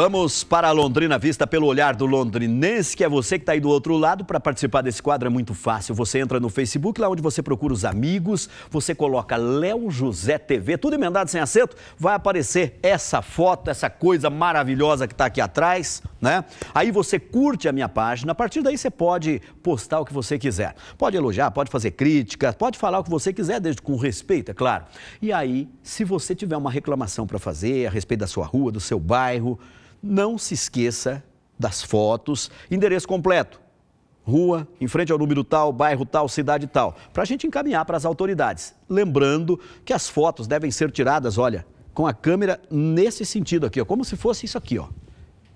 Vamos para a Londrina Vista pelo olhar do londrinense, que é você que está aí do outro lado. Para participar desse quadro é muito fácil. Você entra no Facebook, lá onde você procura os amigos, você coloca Léo José TV, tudo emendado sem acento, vai aparecer essa foto, essa coisa maravilhosa que está aqui atrás, né? Aí você curte a minha página, a partir daí você pode postar o que você quiser. Pode elogiar, pode fazer críticas, pode falar o que você quiser, desde com respeito, é claro. E aí, se você tiver uma reclamação para fazer a respeito da sua rua, do seu bairro, não se esqueça das fotos, endereço completo, rua, em frente ao número tal, bairro tal, cidade tal, para a gente encaminhar para as autoridades. Lembrando que as fotos devem ser tiradas, olha, com a câmera nesse sentido aqui, ó, como se fosse isso aqui, ó.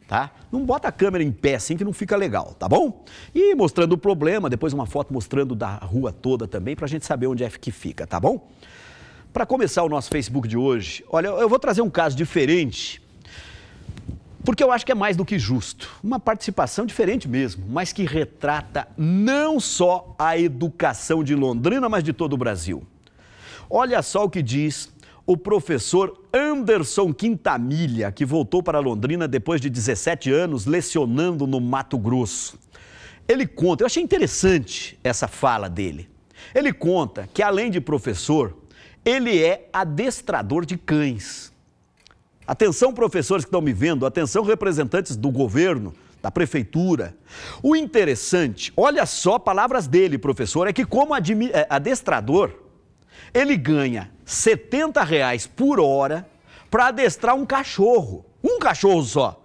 Tá? Não bota a câmera em pé assim que não fica legal, tá bom? E mostrando o problema, depois uma foto mostrando da rua toda também, para a gente saber onde é que fica, tá bom? Para começar o nosso Facebook de hoje, olha, eu vou trazer um caso diferente porque eu acho que é mais do que justo. Uma participação diferente mesmo, mas que retrata não só a educação de Londrina, mas de todo o Brasil. Olha só o que diz o professor Anderson Quintamilha, que voltou para Londrina depois de 17 anos lecionando no Mato Grosso. Ele conta, eu achei interessante essa fala dele. Ele conta que, além de professor, ele é adestrador de cães. Atenção, professores que estão me vendo, atenção, representantes do governo, da prefeitura. O interessante, olha só palavras dele, professor, é que como é, adestrador, ele ganha 70 reais por hora para adestrar um cachorro. Um cachorro só.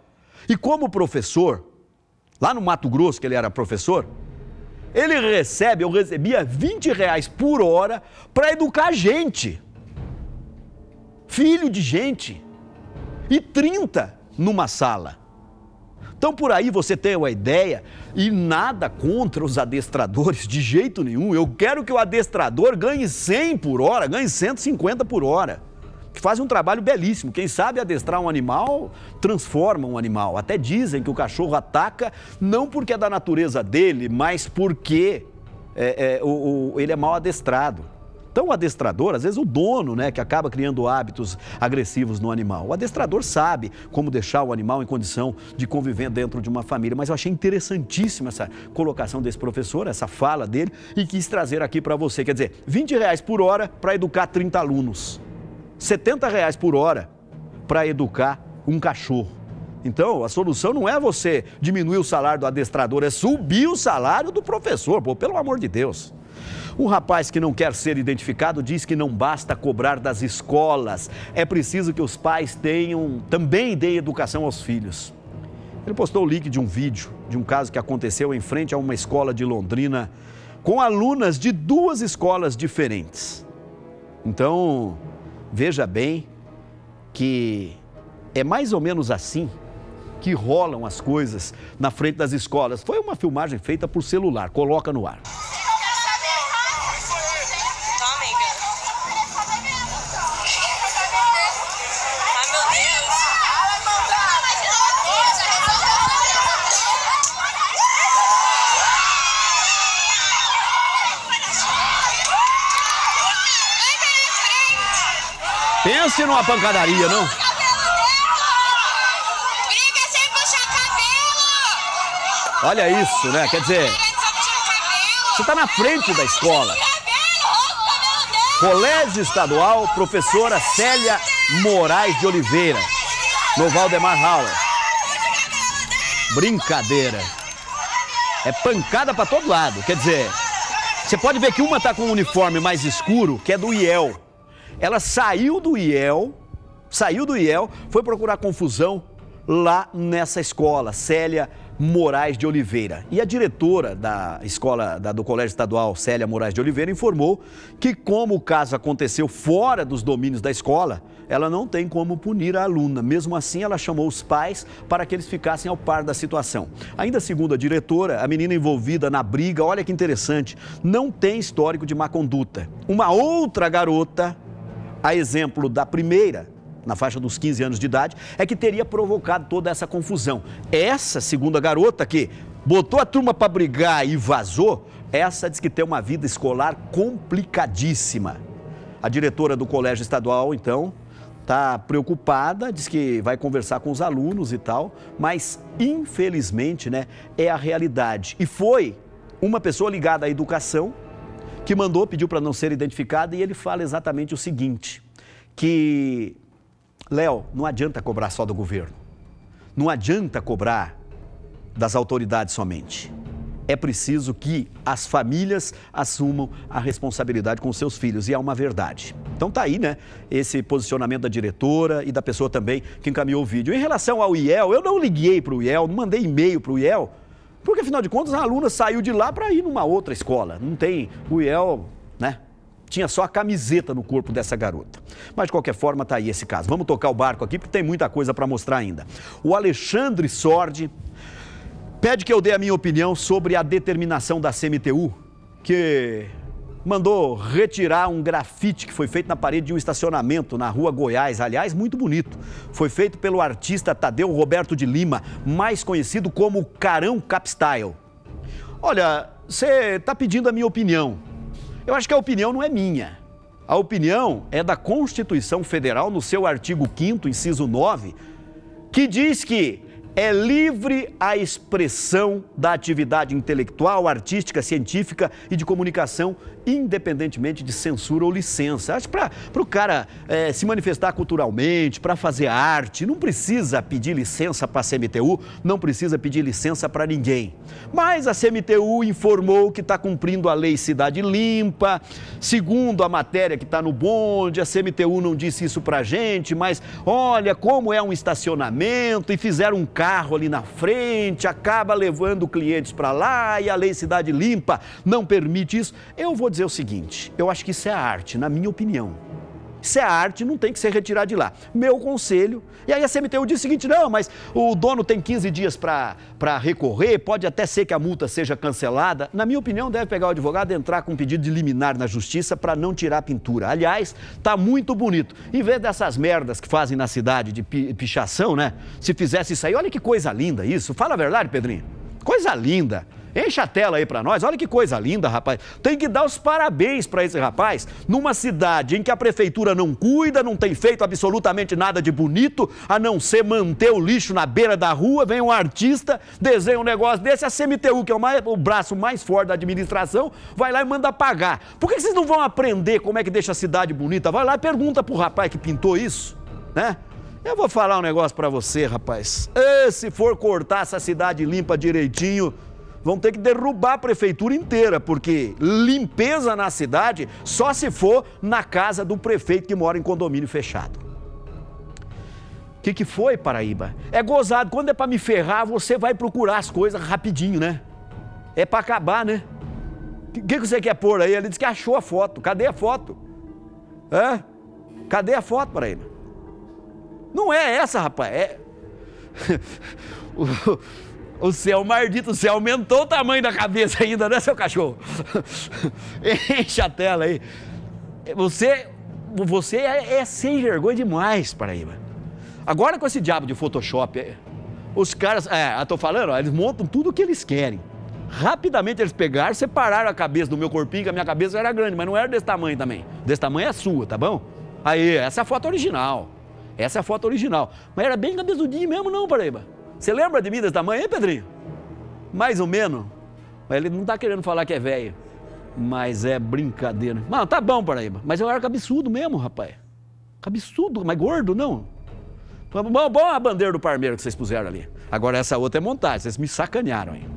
E como professor, lá no Mato Grosso, que ele era professor, ele recebe, eu recebia 20 reais por hora para educar gente. Filho de gente e 30 numa sala. Então, por aí você tem uma ideia, e nada contra os adestradores, de jeito nenhum. Eu quero que o adestrador ganhe 100 por hora, ganhe 150 por hora, que faz um trabalho belíssimo. Quem sabe adestrar um animal, transforma um animal. Até dizem que o cachorro ataca não porque é da natureza dele, mas porque é, é, o, o, ele é mal adestrado tão o adestrador, às vezes o dono, né, que acaba criando hábitos agressivos no animal. O adestrador sabe como deixar o animal em condição de conviver dentro de uma família, mas eu achei interessantíssima essa colocação desse professor, essa fala dele, e quis trazer aqui para você. Quer dizer, 20 reais por hora para educar 30 alunos, 70 reais por hora para educar um cachorro. Então, a solução não é você diminuir o salário do adestrador, é subir o salário do professor, pô, pelo amor de Deus. Um rapaz que não quer ser identificado diz que não basta cobrar das escolas, é preciso que os pais tenham também deem educação aos filhos. Ele postou o link de um vídeo de um caso que aconteceu em frente a uma escola de Londrina com alunas de duas escolas diferentes. Então, veja bem que é mais ou menos assim que rolam as coisas na frente das escolas. Foi uma filmagem feita por celular, coloca no ar. Pense numa pancadaria, não. Briga sem puxar cabelo. Olha isso, né? Quer dizer, você tá na frente da escola. Colégio Estadual, professora Célia Moraes de Oliveira, no Valdemar Hauer. Brincadeira. É pancada para todo lado. Quer dizer, você pode ver que uma tá com um uniforme mais escuro, que é do IEL. Ela saiu do IEL, saiu do IEL, foi procurar confusão lá nessa escola, Célia Moraes de Oliveira. E a diretora da escola da, do Colégio Estadual Célia Moraes de Oliveira informou que, como o caso aconteceu fora dos domínios da escola, ela não tem como punir a aluna. Mesmo assim, ela chamou os pais para que eles ficassem ao par da situação. Ainda segundo a diretora, a menina envolvida na briga, olha que interessante, não tem histórico de má conduta. Uma outra garota a exemplo da primeira, na faixa dos 15 anos de idade, é que teria provocado toda essa confusão. Essa segunda garota que botou a turma para brigar e vazou, essa diz que tem uma vida escolar complicadíssima. A diretora do colégio estadual, então, está preocupada, diz que vai conversar com os alunos e tal, mas infelizmente, né, é a realidade. E foi uma pessoa ligada à educação que mandou, pediu para não ser identificada e ele fala exatamente o seguinte: que, Léo, não adianta cobrar só do governo, não adianta cobrar das autoridades somente. É preciso que as famílias assumam a responsabilidade com seus filhos, e é uma verdade. Então tá aí, né? Esse posicionamento da diretora e da pessoa também que encaminhou o vídeo. Em relação ao IEL, eu não liguei para o IEL, não mandei e-mail para o IEL, porque, afinal de contas, a aluna saiu de lá para ir numa outra escola. Não tem. O IEL, né? Tinha só a camiseta no corpo dessa garota. Mas, de qualquer forma, tá aí esse caso. Vamos tocar o barco aqui, porque tem muita coisa para mostrar ainda. O Alexandre Sordi pede que eu dê a minha opinião sobre a determinação da CMTU, que mandou retirar um grafite que foi feito na parede de um estacionamento na rua Goiás, aliás, muito bonito. Foi feito pelo artista Tadeu Roberto de Lima, mais conhecido como Carão Capstyle. Olha, você está pedindo a minha opinião. Eu acho que a opinião não é minha. A opinião é da Constituição Federal, no seu artigo 5, inciso 9, que diz que é livre a expressão da atividade intelectual, artística, científica e de comunicação independentemente de censura ou licença. Acho que para o cara é, se manifestar culturalmente, para fazer arte, não precisa pedir licença para a CMTU, não precisa pedir licença para ninguém. Mas a CMTU informou que está cumprindo a lei Cidade Limpa, segundo a matéria que está no bonde, a CMTU não disse isso para a gente, mas olha como é um estacionamento e fizeram um carro ali na frente, acaba levando clientes para lá e a lei Cidade Limpa não permite isso. Eu vou dizer dizer o seguinte: eu acho que isso é arte, na minha opinião. Isso é arte, não tem que ser retirado de lá. Meu conselho. E aí a CMTU diz o seguinte: não, mas o dono tem 15 dias para recorrer, pode até ser que a multa seja cancelada. Na minha opinião, deve pegar o advogado e entrar com um pedido de liminar na justiça para não tirar a pintura. Aliás, tá muito bonito. Em vez dessas merdas que fazem na cidade de pichação, né? Se fizesse isso aí, olha que coisa linda isso. Fala a verdade, Pedrinho. Coisa linda. Enche a tela aí para nós. Olha que coisa linda, rapaz. Tem que dar os parabéns para esse rapaz. Numa cidade em que a prefeitura não cuida, não tem feito absolutamente nada de bonito, a não ser manter o lixo na beira da rua, vem um artista, desenha um negócio desse, a CMTU, que é o, mais, o braço mais forte da administração, vai lá e manda pagar. Por que vocês não vão aprender como é que deixa a cidade bonita? Vai lá e pergunta pro rapaz que pintou isso, né? Eu vou falar um negócio para você, rapaz. E ah, se for cortar essa cidade limpa direitinho, vão ter que derrubar a prefeitura inteira, porque limpeza na cidade só se for na casa do prefeito que mora em condomínio fechado. O que, que foi, Paraíba? É gozado. Quando é para me ferrar, você vai procurar as coisas rapidinho, né? É para acabar, né? O que, que, você quer pôr aí? Ele disse que achou a foto. Cadê a foto? Hã? Cadê a foto, Paraíba? Não é essa, rapaz. É. O céu maldito, o céu aumentou o tamanho da cabeça ainda, né, seu cachorro? Enche a tela aí. Você, você é, é sem vergonha demais, Paraíba. Agora com esse diabo de Photoshop, os caras, é, eu tô falando, eles montam tudo o que eles querem. Rapidamente eles pegaram, separaram a cabeça do meu corpinho, que a minha cabeça era grande, mas não era desse tamanho também. Desse tamanho é a sua, tá bom? Aí, essa é a foto original. Essa é a foto original. Mas era bem cabezudinho mesmo, não, Paraíba. Você lembra de mim da mãe, hein, Pedrinho? Mais ou menos. Ele não está querendo falar que é velho. Mas é brincadeira. Mano, tá bom, Paraíba. Mas eu é era cabeçudo mesmo, rapaz. Cabeçudo, mas gordo, não. Bom, bom a bandeira do Parmeiro que vocês puseram ali. Agora essa outra é montagem. Vocês me sacanearam, hein?